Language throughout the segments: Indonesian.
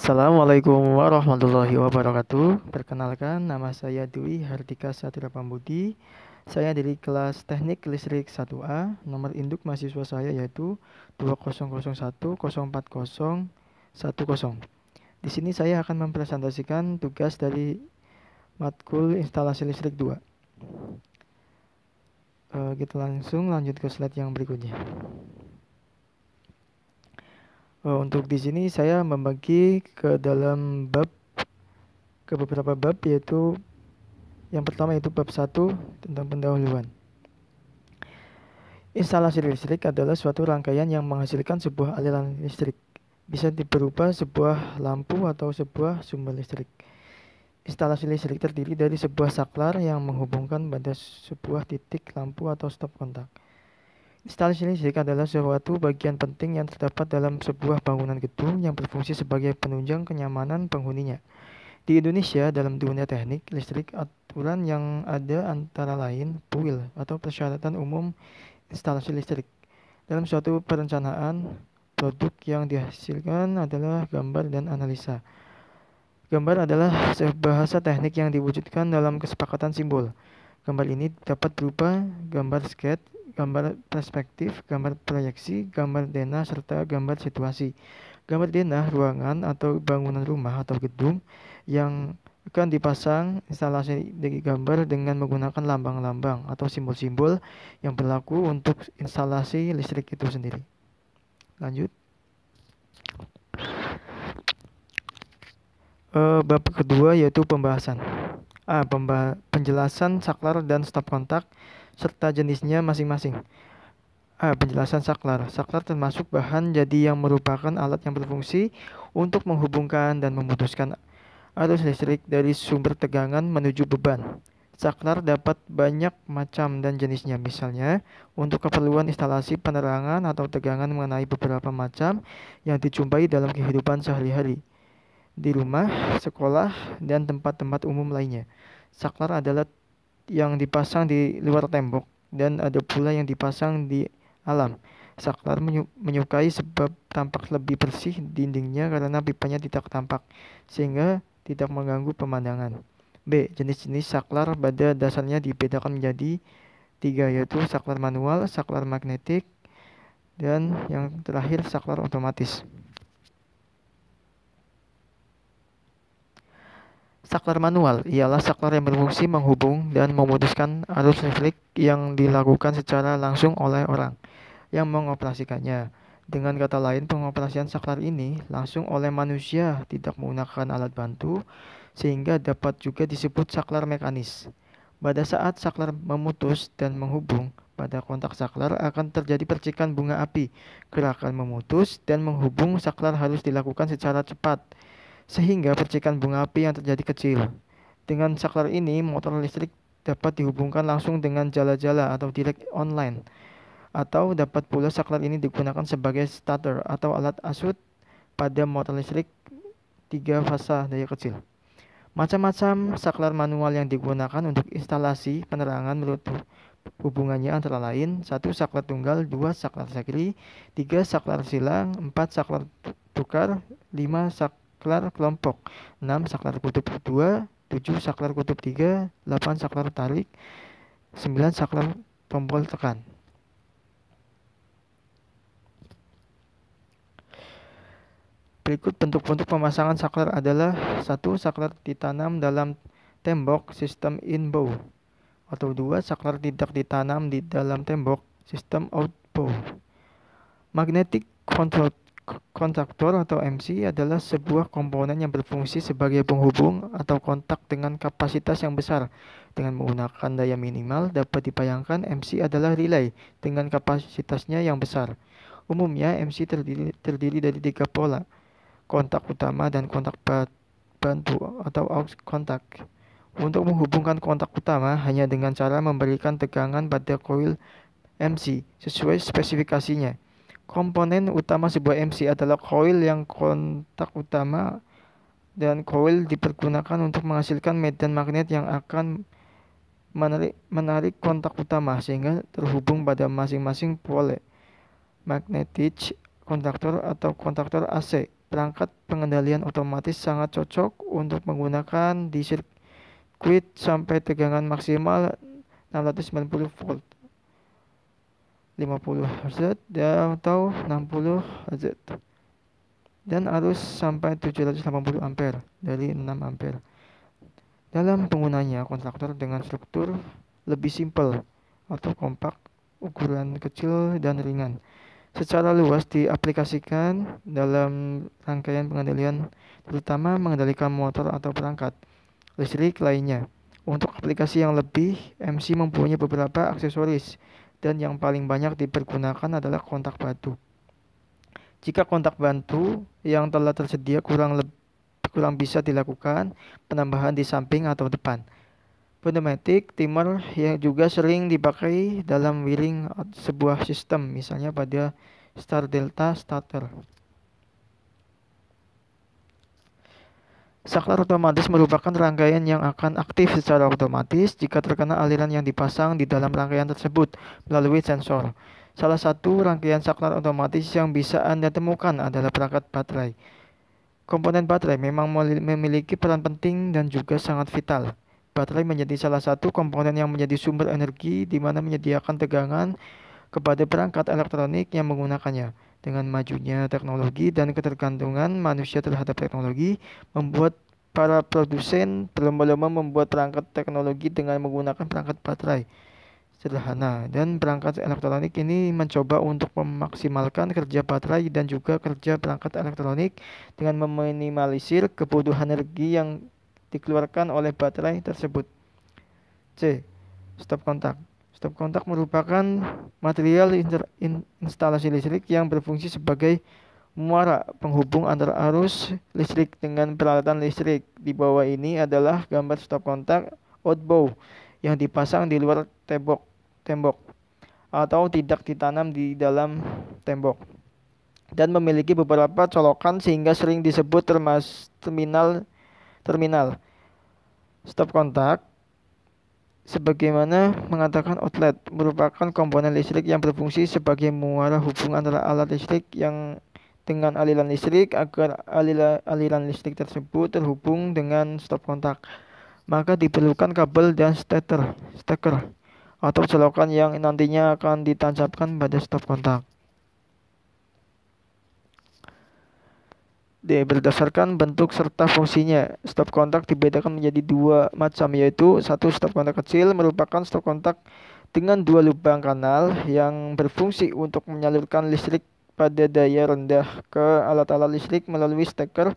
Assalamualaikum warahmatullahi wabarakatuh. Perkenalkan, nama saya Dwi Hardika Satria Pambudi. Saya dari kelas Teknik Listrik 1A. Nomor induk mahasiswa saya yaitu 200104010. Di sini saya akan mempresentasikan tugas dari matkul instalasi listrik 2. E, kita langsung lanjut ke slide yang berikutnya. Eh, untuk di sini saya membagi ke dalam bab ke beberapa bab yaitu yang pertama itu bab 1 tentang pendahuluan. Instalasi listrik adalah suatu rangkaian yang menghasilkan sebuah aliran listrik. Bisa berupa sebuah lampu atau sebuah sumber listrik. Instalasi listrik terdiri dari sebuah saklar yang menghubungkan pada sebuah titik lampu atau stop kontak. Instalasi listrik adalah suatu bagian penting yang terdapat dalam sebuah bangunan gedung yang berfungsi sebagai penunjang kenyamanan penghuninya. Di Indonesia, dalam dunia teknik listrik, aturan yang ada antara lain PUIL atau persyaratan umum instalasi listrik. Dalam suatu perencanaan, produk yang dihasilkan adalah gambar dan analisa. Gambar adalah bahasa teknik yang diwujudkan dalam kesepakatan simbol. Gambar ini dapat berupa gambar sketch, gambar perspektif, gambar proyeksi, gambar denah, serta gambar situasi. Gambar denah ruangan atau bangunan rumah atau gedung yang akan dipasang instalasi dari gambar dengan menggunakan lambang-lambang atau simbol-simbol yang berlaku untuk instalasi listrik itu sendiri. Lanjut. E, bab kedua yaitu pembahasan. A. Ah, pemba penjelasan saklar dan stop kontak serta jenisnya masing-masing. A. Penjelasan saklar. Saklar termasuk bahan jadi yang merupakan alat yang berfungsi untuk menghubungkan dan memutuskan arus listrik dari sumber tegangan menuju beban. Saklar dapat banyak macam dan jenisnya, misalnya untuk keperluan instalasi penerangan atau tegangan mengenai beberapa macam yang dijumpai dalam kehidupan sehari-hari di rumah, sekolah, dan tempat-tempat umum lainnya. Saklar adalah yang dipasang di luar tembok dan ada pula yang dipasang di alam. Saklar menyukai sebab tampak lebih bersih dindingnya karena pipanya tidak tampak, sehingga tidak mengganggu pemandangan. B. Jenis-jenis saklar pada dasarnya dibedakan menjadi tiga yaitu saklar manual, saklar magnetik, dan yang terakhir saklar otomatis. Saklar manual ialah saklar yang berfungsi menghubung dan memutuskan arus listrik yang dilakukan secara langsung oleh orang yang mengoperasikannya. Dengan kata lain, pengoperasian saklar ini langsung oleh manusia tidak menggunakan alat bantu sehingga dapat juga disebut saklar mekanis. Pada saat saklar memutus dan menghubung, pada kontak saklar akan terjadi percikan bunga api. Gerakan memutus dan menghubung saklar harus dilakukan secara cepat sehingga percikan bunga api yang terjadi kecil. Dengan saklar ini, motor listrik dapat dihubungkan langsung dengan jala-jala atau direct online. Atau dapat pula saklar ini digunakan sebagai starter atau alat asut pada motor listrik tiga fasa daya kecil. Macam-macam saklar manual yang digunakan untuk instalasi penerangan menurut hubungannya antara lain satu saklar tunggal, dua saklar sekili tiga saklar silang, empat saklar tukar, lima saklar saklar kelompok 6 saklar kutub 2 7 saklar kutub 3 8 saklar tarik 9 saklar tombol tekan Berikut bentuk-bentuk pemasangan saklar adalah satu saklar ditanam dalam tembok sistem inbow atau dua saklar tidak ditanam di dalam tembok sistem outbow. Magnetic control kontraktor atau MC adalah sebuah komponen yang berfungsi sebagai penghubung atau kontak dengan kapasitas yang besar. Dengan menggunakan daya minimal, dapat dibayangkan MC adalah relay dengan kapasitasnya yang besar. Umumnya, MC terdiri, terdiri dari tiga pola, kontak utama dan kontak bantu atau aux kontak. Untuk menghubungkan kontak utama hanya dengan cara memberikan tegangan pada koil MC sesuai spesifikasinya. Komponen utama sebuah MC adalah coil yang kontak utama dan coil dipergunakan untuk menghasilkan medan magnet yang akan menarik, menarik kontak utama sehingga terhubung pada masing-masing pole magnetic konduktor atau konduktor AC. Perangkat pengendalian otomatis sangat cocok untuk menggunakan di sirkuit sampai tegangan maksimal 690 volt. 50 Hz atau 60 Hz dan arus sampai 780 ampere dari 6 ampere. Dalam penggunanya, kontraktor dengan struktur lebih simpel atau kompak, ukuran kecil dan ringan. Secara luas diaplikasikan dalam rangkaian pengendalian terutama mengendalikan motor atau perangkat listrik lainnya. Untuk aplikasi yang lebih, MC mempunyai beberapa aksesoris dan yang paling banyak dipergunakan adalah kontak batu. Jika kontak bantu yang telah tersedia kurang lebih kurang bisa dilakukan penambahan di samping atau depan. Pneumatic timer yang juga sering dipakai dalam wiring sebuah sistem, misalnya pada star delta starter. Saklar otomatis merupakan rangkaian yang akan aktif secara otomatis jika terkena aliran yang dipasang di dalam rangkaian tersebut melalui sensor. Salah satu rangkaian saklar otomatis yang bisa Anda temukan adalah perangkat baterai. Komponen baterai memang memiliki peran penting dan juga sangat vital. Baterai menjadi salah satu komponen yang menjadi sumber energi di mana menyediakan tegangan kepada perangkat elektronik yang menggunakannya. Dengan majunya teknologi dan ketergantungan manusia terhadap teknologi membuat para produsen berlomba-lomba membuat perangkat teknologi dengan menggunakan perangkat baterai sederhana dan perangkat elektronik ini mencoba untuk memaksimalkan kerja baterai dan juga kerja perangkat elektronik dengan meminimalisir kebutuhan energi yang dikeluarkan oleh baterai tersebut. C. Stop kontak. Stop kontak merupakan material instalasi listrik yang berfungsi sebagai muara penghubung antara arus listrik dengan peralatan listrik. Di bawah ini adalah gambar stop kontak outbow yang dipasang di luar tembok tembok atau tidak ditanam di dalam tembok dan memiliki beberapa colokan sehingga sering disebut termas terminal terminal. Stop kontak Sebagaimana mengatakan outlet merupakan komponen listrik yang berfungsi sebagai muara hubung antara alat listrik yang dengan aliran listrik agar aliran aliran listrik tersebut terhubung dengan stop kontak. Maka diperlukan kabel dan stator, steker atau selokan yang nantinya akan ditancapkan pada stop kontak. D. Berdasarkan bentuk serta fungsinya, stop kontak dibedakan menjadi dua macam yaitu satu stop kontak kecil merupakan stop kontak dengan dua lubang kanal yang berfungsi untuk menyalurkan listrik pada daya rendah ke alat-alat listrik melalui steker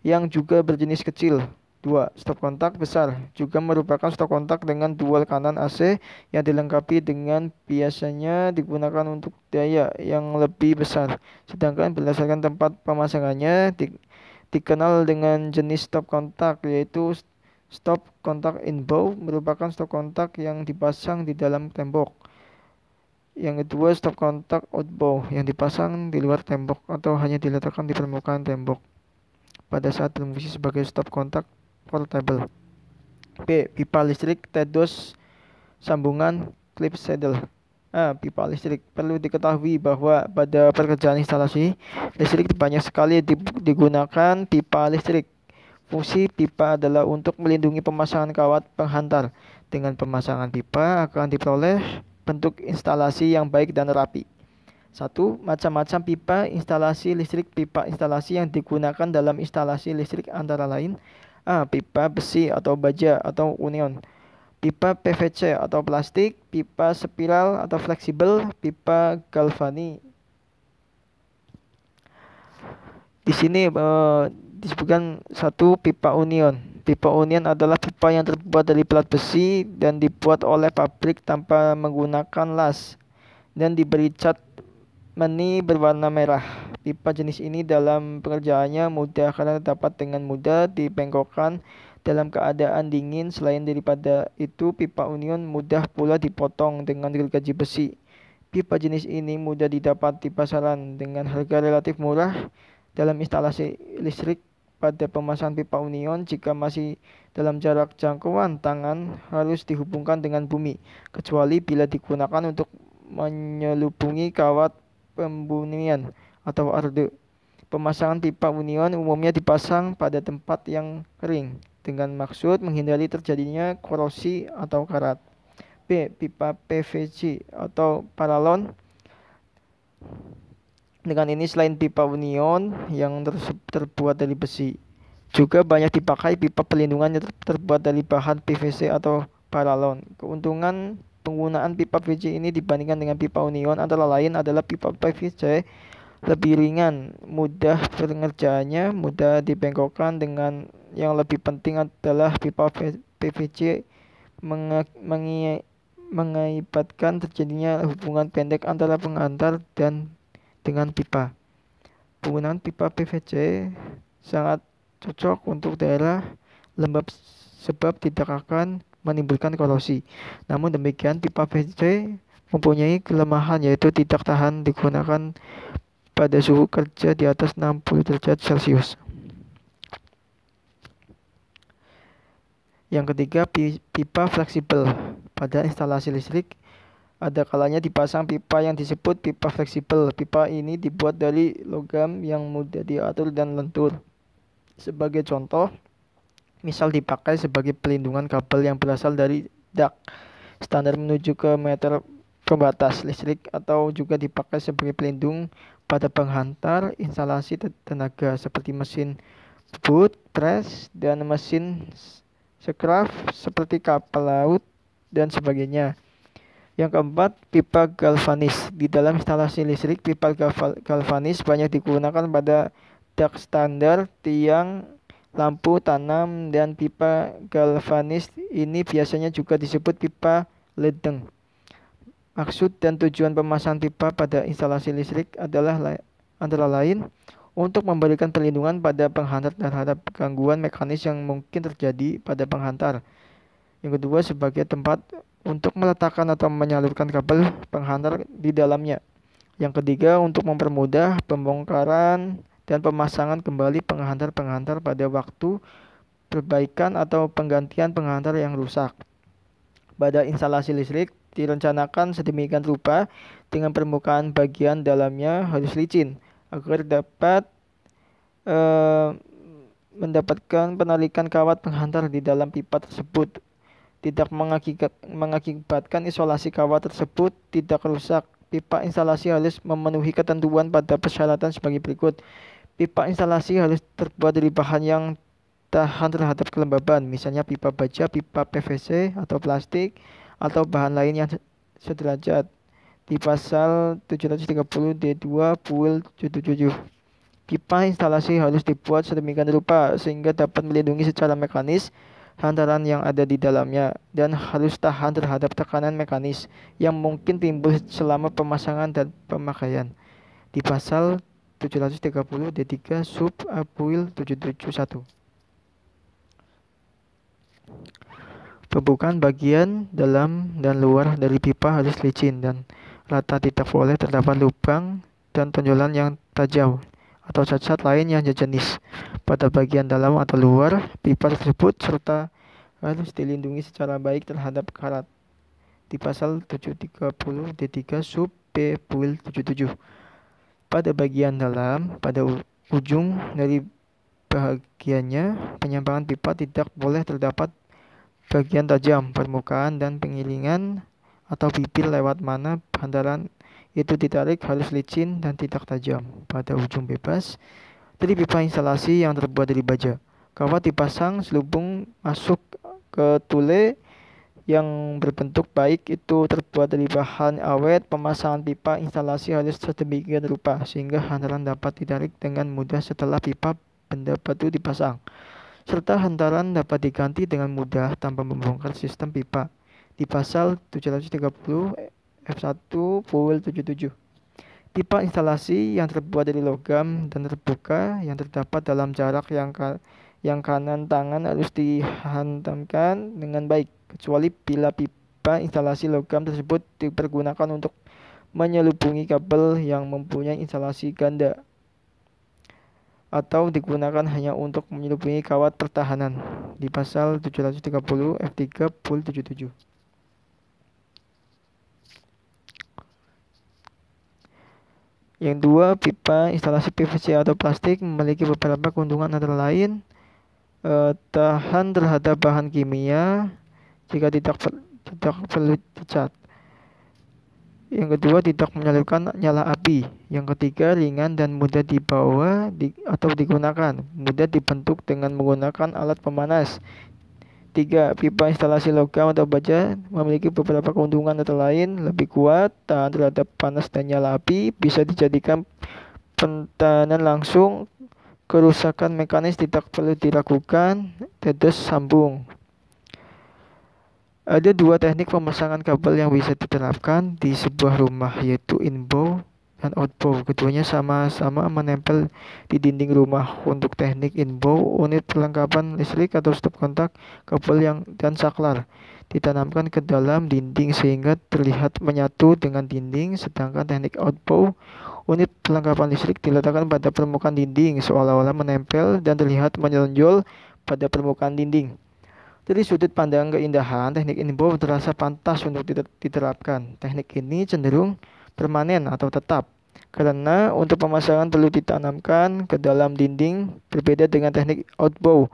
yang juga berjenis kecil. 2. Stop kontak besar juga merupakan stop kontak dengan dual kanan AC yang dilengkapi dengan biasanya digunakan untuk daya yang lebih besar. Sedangkan berdasarkan tempat pemasangannya di, dikenal dengan jenis stop kontak yaitu stop kontak inbow merupakan stop kontak yang dipasang di dalam tembok. Yang kedua stop kontak outbow yang dipasang di luar tembok atau hanya diletakkan di permukaan tembok pada saat berfungsi sebagai stop kontak portable B. Pipa listrik tedos sambungan clip saddle A. Pipa listrik perlu diketahui bahwa pada pekerjaan instalasi listrik banyak sekali digunakan pipa listrik Fungsi pipa adalah untuk melindungi pemasangan kawat penghantar. Dengan pemasangan pipa akan diperoleh bentuk instalasi yang baik dan rapi. Satu Macam-macam pipa instalasi listrik Pipa instalasi yang digunakan dalam instalasi listrik antara lain A. Ah, pipa besi atau baja atau union Pipa PVC atau plastik Pipa spiral atau fleksibel Pipa galvani Di sini uh, disebutkan satu pipa union Pipa union adalah pipa yang terbuat dari plat besi dan dibuat oleh pabrik tanpa menggunakan las dan diberi cat meni berwarna merah. Pipa jenis ini dalam pekerjaannya mudah karena dapat dengan mudah dibengkokkan dalam keadaan dingin. Selain daripada itu, pipa union mudah pula dipotong dengan gergaji besi. Pipa jenis ini mudah didapat di pasaran dengan harga relatif murah dalam instalasi listrik pada pemasangan pipa union jika masih dalam jarak jangkauan tangan harus dihubungkan dengan bumi kecuali bila digunakan untuk menyelubungi kawat pembunian atau ardu. Pemasangan pipa union umumnya dipasang pada tempat yang kering dengan maksud menghindari terjadinya korosi atau karat. B. Pipa PVC atau paralon dengan ini selain pipa union yang ter terbuat dari besi juga banyak dipakai pipa pelindungan yang ter terbuat dari bahan PVC atau paralon. Keuntungan penggunaan pipa PVC ini dibandingkan dengan pipa union antara lain adalah pipa PVC lebih ringan, mudah pengerjaannya, mudah dibengkokkan dengan yang lebih penting adalah pipa PVC mengaibatkan terjadinya hubungan pendek antara pengantar dan dengan pipa. Penggunaan pipa PVC sangat cocok untuk daerah lembab sebab tidak akan menimbulkan korosi. Namun demikian pipa PVC mempunyai kelemahan yaitu tidak tahan digunakan pada suhu kerja di atas 60 derajat Celcius. Yang ketiga, pipa fleksibel. Pada instalasi listrik, ada kalanya dipasang pipa yang disebut pipa fleksibel. Pipa ini dibuat dari logam yang mudah diatur dan lentur. Sebagai contoh, misal dipakai sebagai pelindungan kabel yang berasal dari dak standar menuju ke meter pembatas listrik atau juga dipakai sebagai pelindung pada penghantar instalasi tenaga seperti mesin boot, press, dan mesin scruff seperti kapal laut dan sebagainya. Yang keempat, pipa galvanis. Di dalam instalasi listrik, pipa galvanis banyak digunakan pada dak standar, tiang, lampu tanam, dan pipa galvanis. Ini biasanya juga disebut pipa ledeng. Maksud dan tujuan pemasangan pipa pada instalasi listrik adalah antara lain untuk memberikan perlindungan pada penghantar terhadap gangguan mekanis yang mungkin terjadi pada penghantar. Yang kedua sebagai tempat untuk meletakkan atau menyalurkan kabel penghantar di dalamnya. Yang ketiga untuk mempermudah pembongkaran dan pemasangan kembali penghantar-penghantar pada waktu perbaikan atau penggantian penghantar yang rusak. Pada instalasi listrik, direncanakan sedemikian rupa dengan permukaan bagian dalamnya harus licin agar dapat e, mendapatkan penarikan kawat penghantar di dalam pipa tersebut. Tidak mengakibatkan isolasi kawat tersebut tidak rusak. Pipa instalasi harus memenuhi ketentuan pada persyaratan sebagai berikut. Pipa instalasi harus terbuat dari bahan yang tahan terhadap kelembaban, misalnya pipa baja, pipa PVC atau plastik, atau bahan lain yang sederajat di pasal 730 D2 Buil 77. Pipa instalasi harus dibuat sedemikian rupa sehingga dapat melindungi secara mekanis hantaran yang ada di dalamnya dan harus tahan terhadap tekanan mekanis yang mungkin timbul selama pemasangan dan pemakaian. Di pasal 730 D3 Sub Abuil 771. Pembukaan bagian dalam dan luar dari pipa harus licin dan rata tidak boleh terdapat lubang dan tonjolan yang tajam atau cacat lain yang jenis pada bagian dalam atau luar pipa tersebut serta harus dilindungi secara baik terhadap karat di pasal 730 D3 sub P puil 77 pada bagian dalam pada ujung dari bahagiannya penyambangan pipa tidak boleh terdapat bagian tajam permukaan dan pengilingan atau bibir lewat mana bantalan itu ditarik harus licin dan tidak tajam pada ujung bebas dari pipa instalasi yang terbuat dari baja. Kawat dipasang selubung masuk ke tule yang berbentuk baik itu terbuat dari bahan awet, pemasangan pipa instalasi harus sedemikian rupa sehingga handalan dapat ditarik dengan mudah setelah pipa benda batu dipasang serta hantaran dapat diganti dengan mudah tanpa membongkar sistem pipa di pasal 730 F1 77. Pipa instalasi yang terbuat dari logam dan terbuka yang terdapat dalam jarak yang ka yang kanan tangan harus dihantamkan dengan baik kecuali bila pipa instalasi logam tersebut dipergunakan untuk menyelubungi kabel yang mempunyai instalasi ganda atau digunakan hanya untuk menyelubungi kawat pertahanan di pasal 730 F3 Pul 77. Yang dua, pipa instalasi PVC atau plastik memiliki beberapa keuntungan antara lain eh, tahan terhadap bahan kimia jika tidak tidak perlu dicat yang kedua tidak menyalurkan nyala api. Yang ketiga ringan dan mudah dibawa di, atau digunakan, mudah dibentuk dengan menggunakan alat pemanas. Tiga Pipa instalasi logam atau baja memiliki beberapa keuntungan atau lain lebih kuat, tahan terhadap panas dan nyala api, bisa dijadikan pentanan langsung, kerusakan mekanis tidak perlu dilakukan. tetes sambung. Ada dua teknik pemasangan kabel yang bisa diterapkan di sebuah rumah yaitu inbow dan outbow. Keduanya sama-sama menempel di dinding rumah. Untuk teknik inbow, unit perlengkapan listrik atau stop kontak, kabel yang dan saklar ditanamkan ke dalam dinding sehingga terlihat menyatu dengan dinding. Sedangkan teknik outbow, unit perlengkapan listrik diletakkan pada permukaan dinding seolah-olah menempel dan terlihat menonjol pada permukaan dinding. Dari sudut pandang keindahan, teknik ini pun terasa pantas untuk diterapkan. Teknik ini cenderung permanen atau tetap, karena untuk pemasangan perlu ditanamkan ke dalam dinding berbeda dengan teknik outbow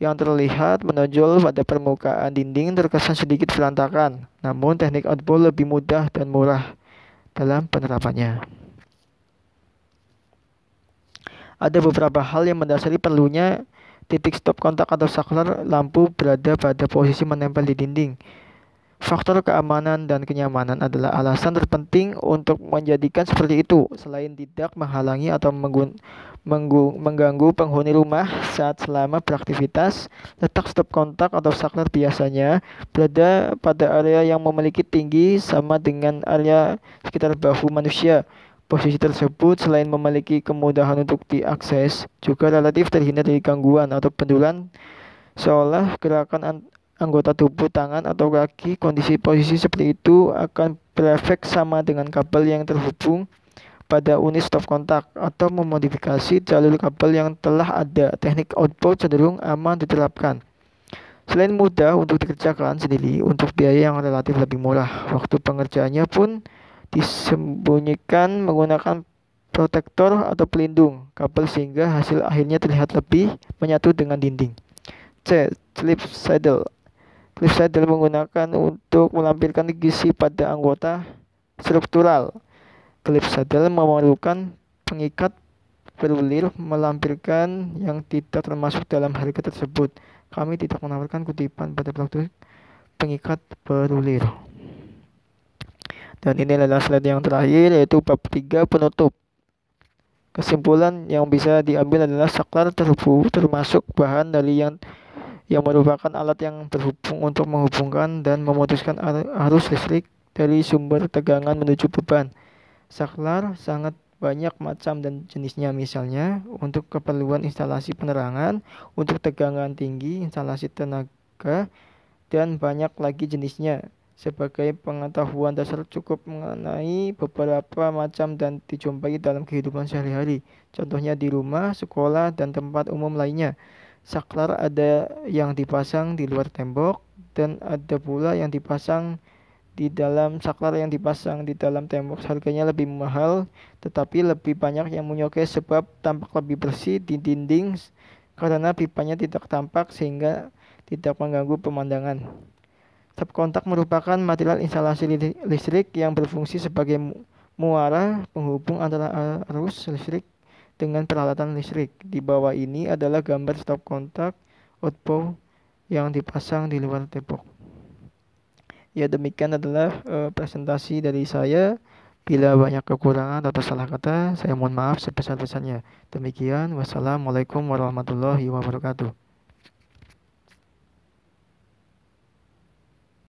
yang terlihat menonjol pada permukaan dinding terkesan sedikit berantakan. Namun teknik outbow lebih mudah dan murah dalam penerapannya. Ada beberapa hal yang mendasari perlunya Titik stop kontak atau saklar lampu berada pada posisi menempel di dinding. Faktor keamanan dan kenyamanan adalah alasan terpenting untuk menjadikan seperti itu, selain tidak menghalangi atau mengganggu penghuni rumah saat selama beraktivitas. Letak stop kontak atau saklar biasanya berada pada area yang memiliki tinggi sama dengan area sekitar bahu manusia. Posisi tersebut selain memiliki kemudahan untuk diakses, juga relatif terhindar dari gangguan atau pendulan seolah gerakan an anggota tubuh tangan atau kaki. Kondisi posisi seperti itu akan berefek sama dengan kabel yang terhubung pada unit stop kontak atau memodifikasi jalur kabel yang telah ada. Teknik output cenderung aman diterapkan. Selain mudah untuk dikerjakan sendiri, untuk biaya yang relatif lebih murah, waktu pengerjaannya pun disembunyikan menggunakan protektor atau pelindung kabel sehingga hasil akhirnya terlihat lebih menyatu dengan dinding. C. Clip saddle Clip saddle menggunakan untuk melampirkan gizi pada anggota struktural. Clip saddle memerlukan pengikat berulir melampirkan yang tidak termasuk dalam harga tersebut. Kami tidak menawarkan kutipan pada produk pengikat berulir. Dan ini adalah slide yang terakhir yaitu bab 3 penutup. Kesimpulan yang bisa diambil adalah saklar terbu termasuk bahan dari yang yang merupakan alat yang terhubung untuk menghubungkan dan memutuskan ar arus listrik dari sumber tegangan menuju beban. Saklar sangat banyak macam dan jenisnya misalnya untuk keperluan instalasi penerangan, untuk tegangan tinggi, instalasi tenaga, dan banyak lagi jenisnya sebagai pengetahuan dasar cukup mengenai beberapa macam dan dijumpai dalam kehidupan sehari-hari. Contohnya di rumah, sekolah, dan tempat umum lainnya. Saklar ada yang dipasang di luar tembok dan ada pula yang dipasang di dalam saklar yang dipasang di dalam tembok harganya lebih mahal tetapi lebih banyak yang menyokai sebab tampak lebih bersih di dinding karena pipanya tidak tampak sehingga tidak mengganggu pemandangan kontak merupakan material instalasi listrik yang berfungsi sebagai muara penghubung antara arus listrik dengan peralatan listrik. Di bawah ini adalah gambar stop kontak outbound yang dipasang di luar tembok. Ya demikian adalah uh, presentasi dari saya. Bila banyak kekurangan atau salah kata, saya mohon maaf sebesar-besarnya. Demikian, wassalamualaikum warahmatullahi wabarakatuh.